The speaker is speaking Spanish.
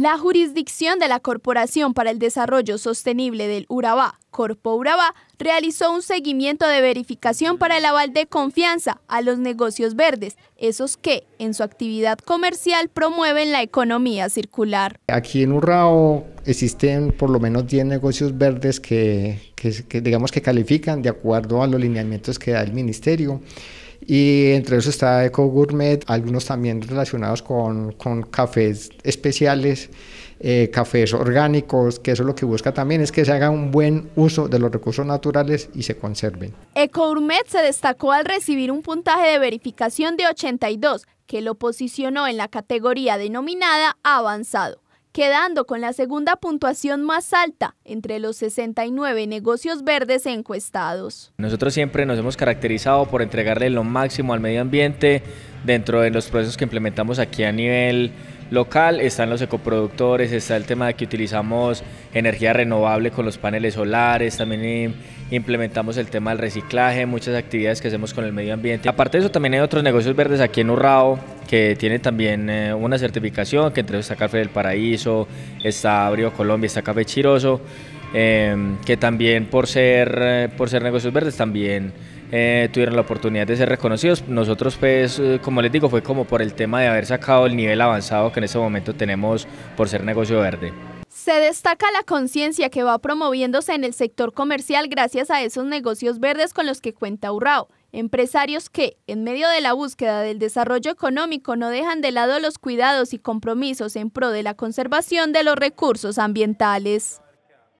La jurisdicción de la Corporación para el Desarrollo Sostenible del Urabá, Corpo Urabá, realizó un seguimiento de verificación para el aval de confianza a los negocios verdes, esos que, en su actividad comercial, promueven la economía circular. Aquí en Urrao existen por lo menos 10 negocios verdes que digamos que califican de acuerdo a los lineamientos que da el ministerio y entre ellos está Eco Gourmet, algunos también relacionados con, cafés especiales, eh, cafés orgánicos, que eso lo que busca también es que se haga un buen uso de los recursos naturales y se conserven. Eco Gourmet se destacó al recibir un puntaje de verificación de 82, que lo posicionó en la categoría denominada avanzado quedando con la segunda puntuación más alta entre los 69 negocios verdes encuestados. Nosotros siempre nos hemos caracterizado por entregarle lo máximo al medio ambiente dentro de los procesos que implementamos aquí a nivel local, están los ecoproductores, está el tema de que utilizamos energía renovable con los paneles solares, también implementamos el tema del reciclaje, muchas actividades que hacemos con el medio ambiente. Aparte de eso también hay otros negocios verdes aquí en Urrao, que tiene también eh, una certificación, que entre está Café del Paraíso, está Abrio Colombia, está Café Chiroso, em, que también por ser, eh, por ser negocios verdes también eh, tuvieron la oportunidad de ser reconocidos. Nosotros pues, como les digo, fue como por el tema de haber sacado el nivel avanzado que en este momento tenemos por ser negocio verde. Se destaca la conciencia que va promoviéndose en el sector comercial gracias a esos negocios verdes con los que cuenta Urrao, empresarios que, en medio de la búsqueda del desarrollo económico, no dejan de lado los cuidados y compromisos en pro de la conservación de los recursos ambientales.